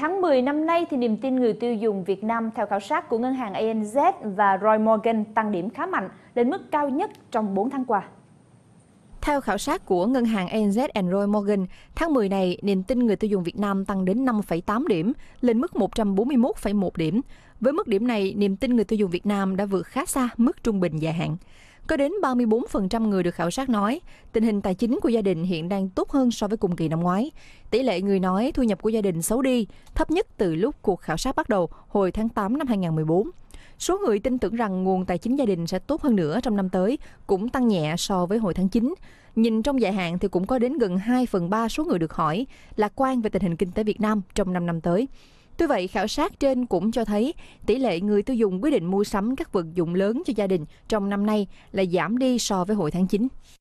Tháng 10 năm nay thì niềm tin người tiêu dùng Việt Nam theo khảo sát của ngân hàng ANZ và Roy Morgan tăng điểm khá mạnh lên mức cao nhất trong 4 tháng qua. Theo khảo sát của ngân hàng ANZ and Roy Morgan, tháng 10 này, niềm tin người tiêu dùng Việt Nam tăng đến 5,8 điểm, lên mức 141,1 điểm. Với mức điểm này, niềm tin người tiêu dùng Việt Nam đã vượt khá xa mức trung bình dài hạn. Có đến 34% người được khảo sát nói tình hình tài chính của gia đình hiện đang tốt hơn so với cùng kỳ năm ngoái. Tỷ lệ người nói thu nhập của gia đình xấu đi thấp nhất từ lúc cuộc khảo sát bắt đầu hồi tháng 8 năm 2014. Số người tin tưởng rằng nguồn tài chính gia đình sẽ tốt hơn nữa trong năm tới cũng tăng nhẹ so với hồi tháng 9. Nhìn trong dài hạn thì cũng có đến gần 2 phần 3 số người được hỏi lạc quan về tình hình kinh tế Việt Nam trong 5 năm tới. Tuy vậy, khảo sát trên cũng cho thấy tỷ lệ người tiêu dùng quyết định mua sắm các vật dụng lớn cho gia đình trong năm nay là giảm đi so với hồi tháng 9.